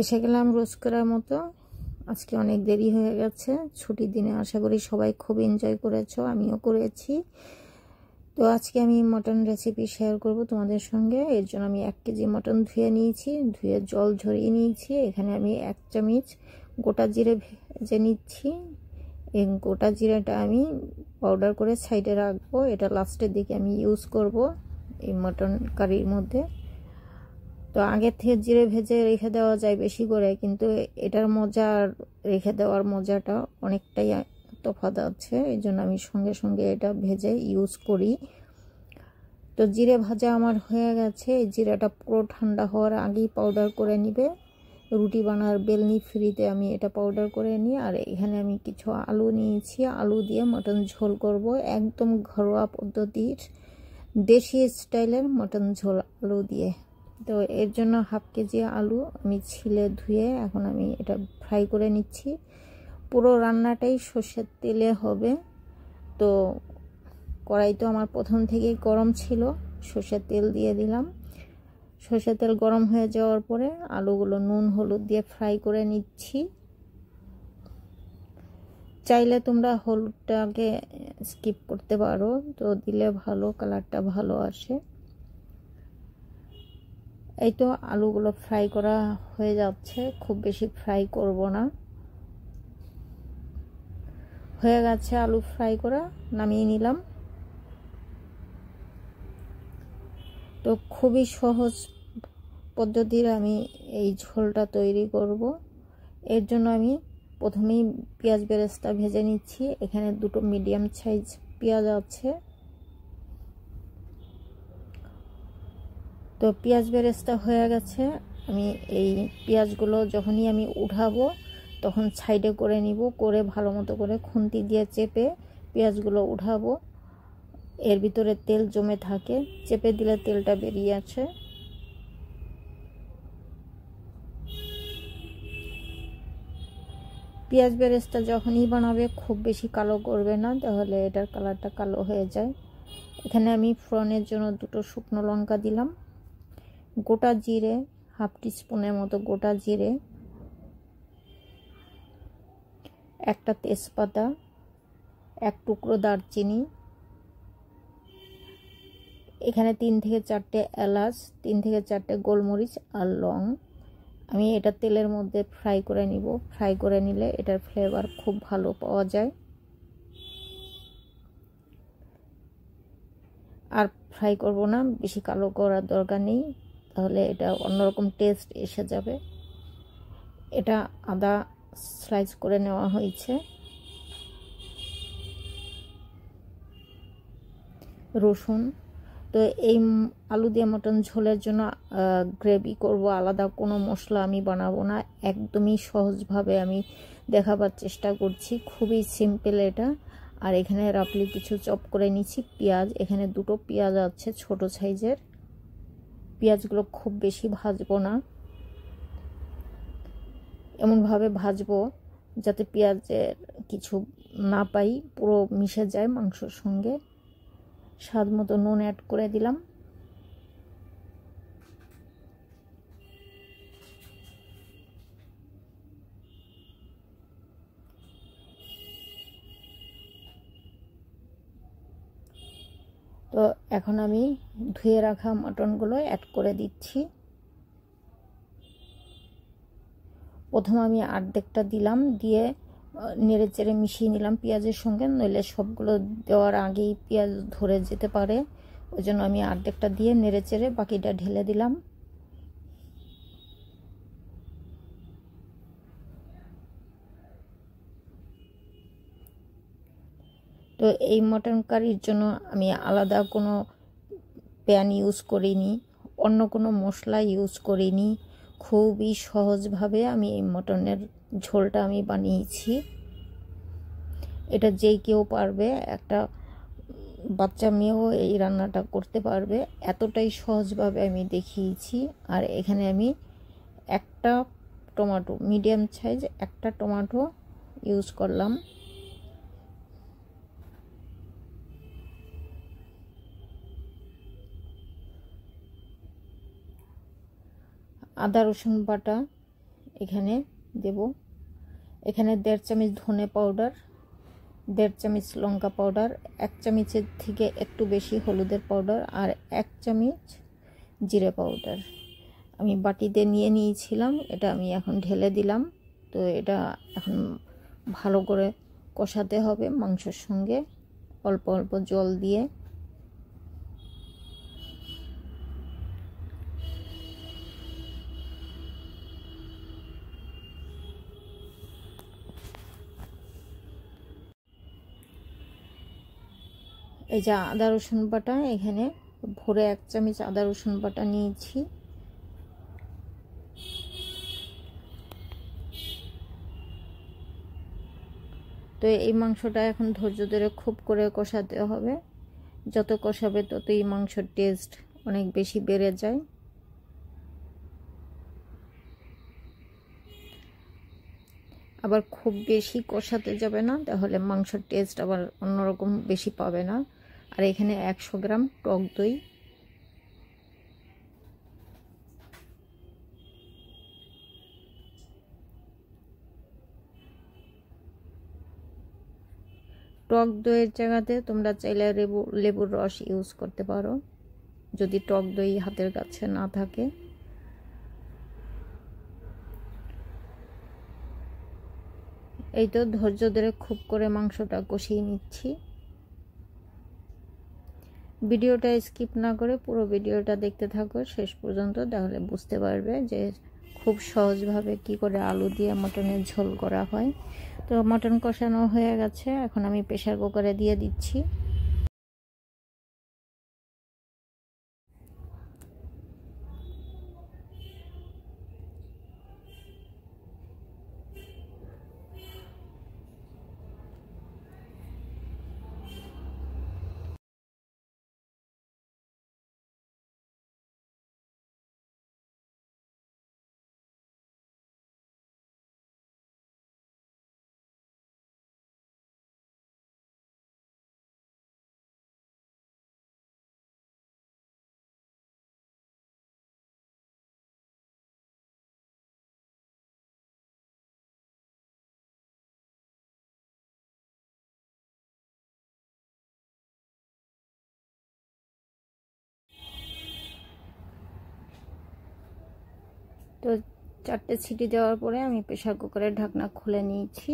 এসে গেলাম রোজ করার মতো আজকে অনেক দেরি হয়ে গেছে ছুটির দিনে আশা করি সবাই খুব এনজয় করেছ আমিও করেছি তো আজকে আমি মটন রেসিপি শেয়ার করব তোমাদের সঙ্গে এর জন্য আমি এক কেজি মটন ধুয়ে নিয়েছি ধুয়ে জল ঝরিয়ে নিয়েছি এখানে আমি এক চামচ গোটা জিরে ভেজে নিচ্ছি এই গোটা জিরেটা আমি পাউডার করে সাইডে রাখবো এটা লাস্টের দিকে আমি ইউজ করব এই মটন কারির মধ্যে তো আগের থেকে জিরে ভেজে রেখে দেওয়া যায় বেশি করে কিন্তু এটার মজা আর রেখে দেওয়ার মজাটা অনেকটাই তফাৎ আছে এই জন্য আমি সঙ্গে সঙ্গে এটা ভেজে ইউজ করি তো জিরে ভাজা আমার হয়ে গেছে এই জিরাটা পুরো ঠান্ডা হওয়ার আগেই পাউডার করে নিবে রুটি বানার বেলনি ফ্রিতে আমি এটা পাউডার করে নিই আর এখানে আমি কিছু আলু নিয়েছি আলু দিয়ে মটন ঝোল করব একদম ঘরোয়া পদ্ধতির দেশি স্টাইলের মটন ঝোল আলু দিয়ে তো এর জন্য হাফ কেজি আলু আমি ছিলে ধুয়ে এখন আমি এটা ফ্রাই করে নিচ্ছি পুরো রান্নাটাই সর্ষের তেলে হবে তো কড়াই তো আমার প্রথম থেকেই গরম ছিল সর্ষের তেল দিয়ে দিলাম সর্ষের তেল গরম হয়ে যাওয়ার পরে আলুগুলো নুন হলুদ দিয়ে ফ্রাই করে নিচ্ছি চাইলে তোমরা হলুদটাকে স্কিপ করতে পারো তো দিলে ভালো কালারটা ভালো আসে এই তো আলুগুলো ফ্রাই করা হয়ে যাচ্ছে খুব বেশি ফ্রাই করব না হয়ে গেছে আলু ফ্রাই করা নামিয়ে নিলাম তো খুবই সহজ পদ্ধতির আমি এই ঝোলটা তৈরি করব এর জন্য আমি প্রথমেই পেঁয়াজ বেরেস্তা ভেজে নিচ্ছি এখানে দুটো মিডিয়াম সাইজ পেঁয়াজ আছে তো পেঁয়াজ বেরেস্তা হয়ে গেছে আমি এই পেঁয়াজগুলো যখনই আমি উঠাবো তখন সাইডে করে নিব করে ভালো মতো করে খুন্তি দিয়ে চেপে পেঁয়াজগুলো উঠাবো এর ভিতরে তেল জমে থাকে চেপে দিলে তেলটা বেরিয়ে আছে পেঁয়াজ বেরেস্তা যখনই বানাবে খুব বেশি কালো করবে না তাহলে এটার কালারটা কালো হয়ে যায় এখানে আমি ফ্রনের জন্য দুটো শুকনো লঙ্কা দিলাম গোটা জিরে হাফ স্পুনের মতো গোটা জিরে একটা তেজপাতা এক টুকরো দারচিনি এখানে তিন থেকে চারটে এলাচ তিন থেকে চারটে গোলমরিচ আর লং আমি এটা তেলের মধ্যে ফ্রাই করে নিব ফ্রাই করে নিলে এটার ফ্লেভার খুব ভালো পাওয়া যায় আর ফ্রাই করব না বেশি কালো করার দরকার নেই তাহলে এটা অন্যরকম টেস্ট এসে যাবে এটা আদা স্লাইস করে নেওয়া হয়েছে রসুন তো এই আলু দিয়ে মটন ঝোলের জন্য গ্রেভি করব আলাদা কোনো মশলা আমি বানাবো না একদমই সহজভাবে আমি দেখাবার চেষ্টা করছি খুবই সিম্পল এটা আর এখানে রাপলি কিছু চপ করে নিচ্ছি পেঁয়াজ এখানে দুটো পেঁয়াজ আছে ছোট সাইজের পেঁয়াজগুলো খুব বেশি ভাজবো না এমনভাবে ভাজবো যাতে পেঁয়াজের কিছু না পাই পুরো মিশে যায় মাংসর সঙ্গে স্বাদ মতো নুন অ্যাড করে দিলাম এখন আমি ধুয়ে রাখা মটনগুলো অ্যাড করে দিচ্ছি প্রথম আমি আর্ধেকটা দিলাম দিয়ে নেড়ে চেড়ে মিশিয়ে নিলাম পেঁয়াজের সঙ্গে নইলে সবগুলো দেওয়ার আগেই পেঁয়াজ ধরে যেতে পারে ওই জন্য আমি আর্ধেকটা দিয়ে নেড়ে চেড়ে বাকিটা ঢেলে দিলাম তো এই মটন কারির জন্য আমি আলাদা কোনো প্যান ইউজ করিনি অন্য কোনো মশলা ইউজ করিনি খুবই সহজভাবে আমি এই মটনের ঝোলটা আমি বানিয়েছি এটা যেই কেউ পারবে একটা বাচ্চা মেয়েও এই রান্নাটা করতে পারবে এতটাই সহজভাবে আমি দেখিয়েছি আর এখানে আমি একটা টমেটো মিডিয়াম সাইজ একটা টমেটো ইউজ করলাম আদা রসুন বাটা এখানে দেব এখানে দেড় চামচ ধনে পাউডার দেড় চামচ লঙ্কা পাউডার এক চামচের থেকে একটু বেশি হলুদের পাউডার আর এক চামচ জিরে পাউডার আমি বাটিতে নিয়ে নিয়েছিলাম এটা আমি এখন ঢেলে দিলাম তো এটা এখন ভালো করে কষাতে হবে মাংসের সঙ্গে অল্প অল্প জল দিয়ে এই যে আদা রসুন বাটা এখানে ভরে এক চামচ আদা রসুন বাটা নিয়েছি তো এই মাংসটা এখন ধৈর্য ধরে খুব করে কষাতে হবে যত কষাবে তত এই মাংসর টেস্ট অনেক বেশি বেড়ে যায় আবার খুব বেশি কষাতে যাবে না তাহলে মাংসের টেস্ট আবার অন্যরকম বেশি পাবে না আর এখানে একশো গ্রাম টক দই টক দইয়ের জায়গাতে তোমরা চাইলে লেবু লেবুর রস ইউজ করতে পারো যদি টক দই হাতের কাছে না থাকে এই তো ধৈর্য ধরে খুব করে মাংসটা কষিয়ে নিচ্ছি ভিডিওটা স্কিপ না করে পুরো ভিডিওটা দেখতে থাকো শেষ পর্যন্ত তাহলে বুঝতে পারবে যে খুব সহজভাবে কি করে আলু দিয়ে মটনের ঝোল করা হয় তো মটন কষানো হয়ে গেছে এখন আমি প্রেশার কুকারে দিয়ে দিচ্ছি তো চারটে ছিটি দেওয়ার পরে আমি প্রেশার কুকারের ঢাকনা খুলে নিয়েছি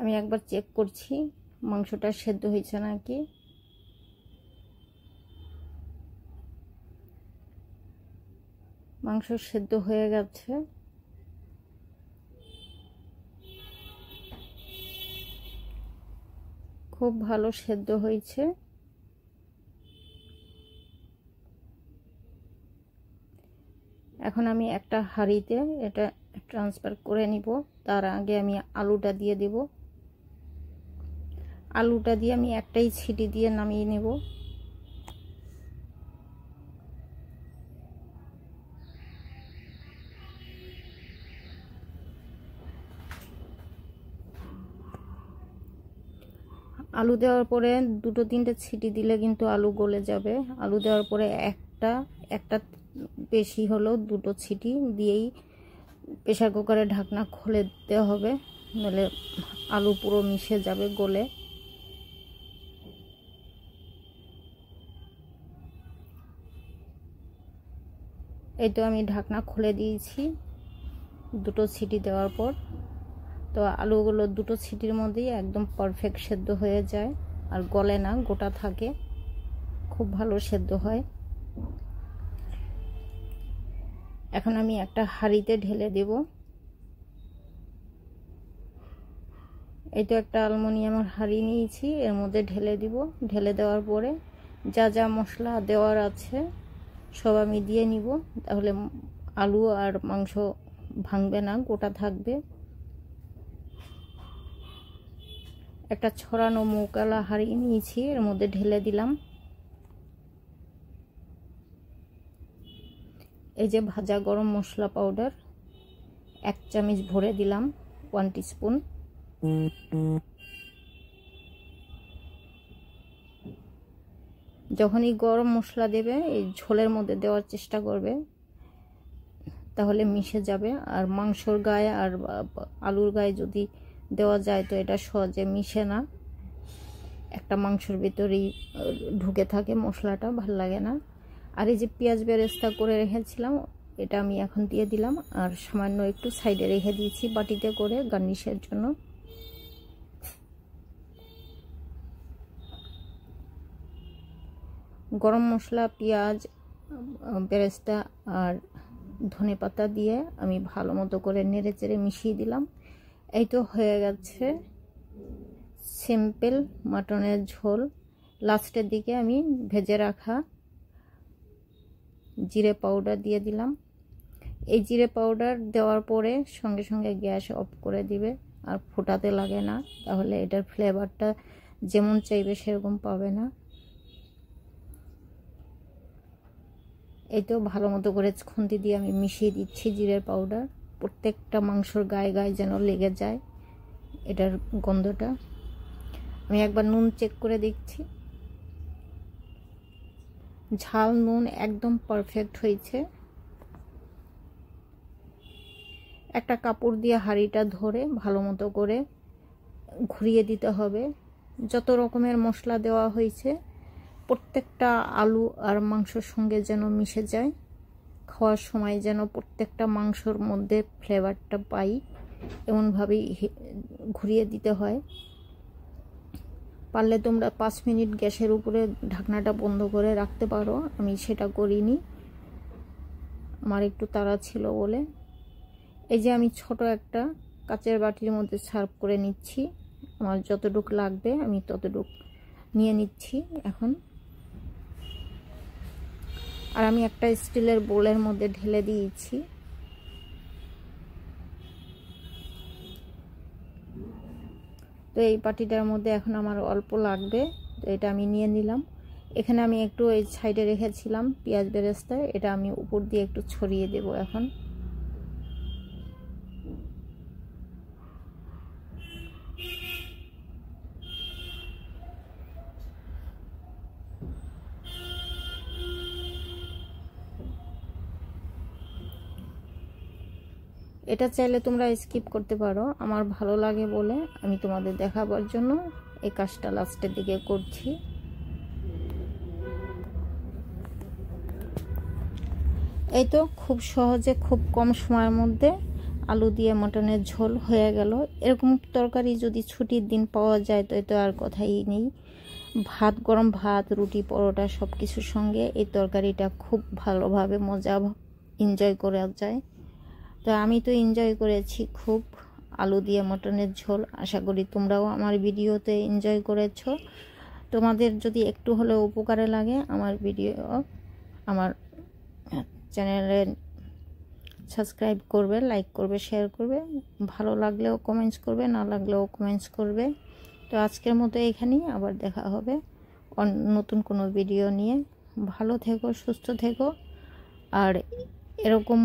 আমি একবার চেক করছি মাংসটা সেদ্ধ হয়েছে নাকি মাংস সেদ্ধ হয়ে গেছে খুব ভালো সেদ্ধ হয়েছে এখন আমি একটা হাঁড়িতে এটা ট্রান্সফার করে নিব তার আগে আমি আলুটা দিয়ে দেব আলুটা দিয়ে আমি একটাই ছিটি দিয়ে নামিয়ে নেব আলু দেওয়ার পরে দুটো তিনটে ছিটি দিলে কিন্তু আলু গলে যাবে আলু দেওয়ার পরে একটা একটা বেশি হলো দুটো ছিটি দিয়েই প্রেশার কুকারের ঢাকনা খুলে দিতে হবে নলে আলু পুরো মিশে যাবে গলে এই তো আমি ঢাকনা খুলে দিয়েছি দুটো ছিটি দেওয়ার পর তো আলুগুলো দুটো ছিটির মধ্যেই একদম পারফেক্ট সেদ্ধ হয়ে যায় আর গলে না গোটা থাকে খুব ভালো সেদ্ধ হয় এখন আমি একটা হাঁড়িতে ঢেলে দেব এই তো একটা অ্যালমোনিয়ামের হাঁড়ি নিয়েছি এর মধ্যে ঢেলে দিব ঢেলে দেওয়ার পরে যা যা মশলা দেওয়ার আছে সব আমি দিয়ে নিব তাহলে আলু আর মাংস ভাঙবে না গোটা থাকবে একটা ছড়ানো মৌকালা হাঁড়ি নিয়েছি এর মধ্যে ঢেলে দিলাম এই যে ভাজা গরম মশলা পাউডার এক চামচ ভরে দিলাম ওয়ান টিস্পুন যখনই গরম মশলা দেবে এই ঝোলের মধ্যে দেওয়ার চেষ্টা করবে তাহলে মিশে যাবে আর মাংসর গায়ে আর আলুর গায়ে যদি দেওয়া যায় তো এটা সহজে মিশে না একটা মাংসর ভিতরেই ঢুকে থাকে মশলাটা ভাল লাগে না আর এই যে পেঁয়াজ বেরেস্তা করে রেখেছিলাম এটা আমি এখন দিয়ে দিলাম আর সামান্য একটু সাইডে রেখে দিয়েছি বাটিতে করে গার্নিশের জন্য গরম মশলা পেঁয়াজ বেরেস্তা আর ধনে পাতা দিয়ে আমি ভালো মতো করে নেড়ে চেড়ে মিশিয়ে দিলাম এই তো হয়ে গেছে সিম্পল মাটনের ঝোল লাস্টের দিকে আমি ভেজে রাখা জিরে পাউডার দিয়ে দিলাম এই জিরে পাউডার দেওয়ার পরে সঙ্গে সঙ্গে গ্যাস অফ করে দিবে আর ফোটাতে লাগে না তাহলে এটার ফ্লেভারটা যেমন চাইবে সেরকম পাবে না এই তো ভালো মতো করে খুন্তি দিয়ে আমি মিশিয়ে দিচ্ছি জিরের পাউডার প্রত্যেকটা মাংসর গায়ে গায়ে যেন লেগে যায় এটার গন্ধটা আমি একবার নুন চেক করে দেখছি ঝাল নুন একদম পারফেক্ট হয়েছে একটা কাপড় দিয়ে হাঁড়িটা ধরে ভালো মতো করে ঘুরিয়ে দিতে হবে যত রকমের মশলা দেওয়া হয়েছে প্রত্যেকটা আলু আর মাংসর সঙ্গে যেন মিশে যায় খাওয়ার সময় যেন প্রত্যেকটা মাংসর মধ্যে ফ্লেভারটা পাই এমনভাবেই ঘুরিয়ে দিতে হয় পারলে তোমরা পাঁচ মিনিট গ্যাসের উপরে ঢাকনাটা বন্ধ করে রাখতে পারো আমি সেটা করিনি আমার একটু তাড়া ছিল বলে এই যে আমি ছোট একটা কাচের বাটির মধ্যে সার্ভ করে নিচ্ছি আমার যতটুক লাগবে আমি ততটুক নিয়ে নিচ্ছি এখন আর আমি একটা স্টিলের বোলের মধ্যে ঢেলে দিয়েছি তো এই পাটিটার মধ্যে এখন আমার অল্প লাগবে তো এটা আমি নিয়ে নিলাম এখানে আমি একটু এই সাইডে রেখেছিলাম পেঁয়াজ বেরেস্তা এটা আমি উপর দিয়ে একটু ছড়িয়ে দেব এখন এটা চাইলে তোমরা স্কিপ করতে পারো আমার ভালো লাগে বলে আমি তোমাদের দেখাবার জন্য এই কাজটা লাস্টের দিকে করছি এই তো খুব সহজে খুব কম সময়ের মধ্যে আলু দিয়ে মটনের ঝোল হয়ে গেল এরকম তরকারি যদি ছুটির দিন পাওয়া যায় তো তো আর কথাই নেই ভাত গরম ভাত রুটি পরোটা সব কিছুর সঙ্গে এই তরকারিটা খুব ভালোভাবে মজা এনজয় করা যায় তো আমি তো এনজয় করেছি খুব আলু দিয়ে মটনের ঝোল আশা করি তোমরাও আমার ভিডিওতে এনজয় করেছো তোমাদের যদি একটু হলেও উপকারে লাগে আমার ভিডিও আমার চ্যানেলে সাবস্ক্রাইব করবে লাইক করবে শেয়ার করবে ভালো লাগলেও কমেন্টস করবে না লাগলেও কমেন্টস করবে তো আজকের মতো এখানেই আবার দেখা হবে নতুন কোনো ভিডিও নিয়ে ভালো থেকো সুস্থ থেকো আর এরকম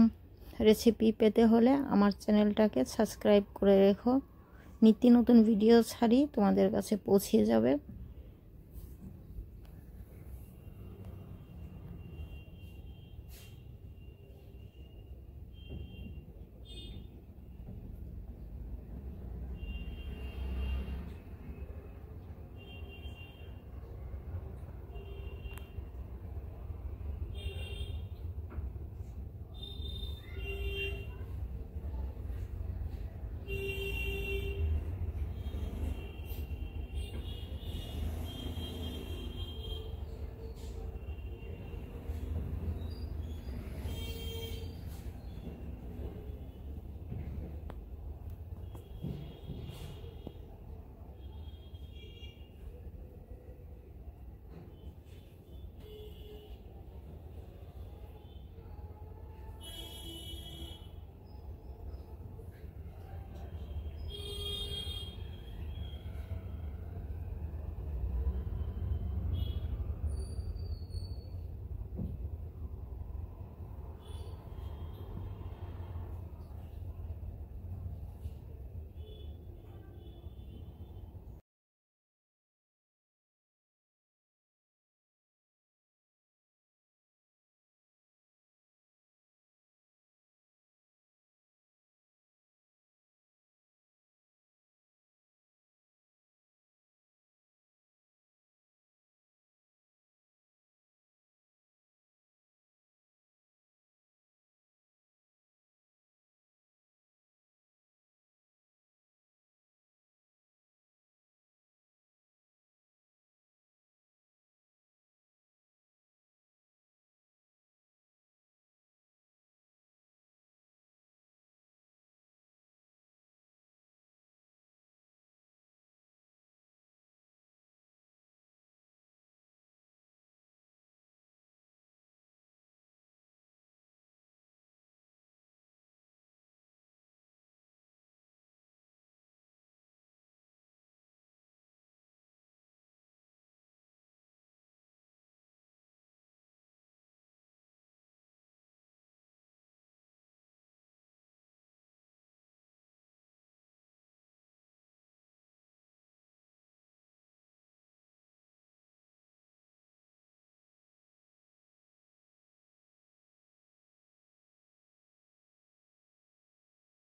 রেসিপি পেতে হলে আমার চ্যানেলটাকে সাবস্ক্রাইব করে রেখো নিত্য নতুন ভিডিও ছাড়ি তোমাদের কাছে পৌঁছে যাবে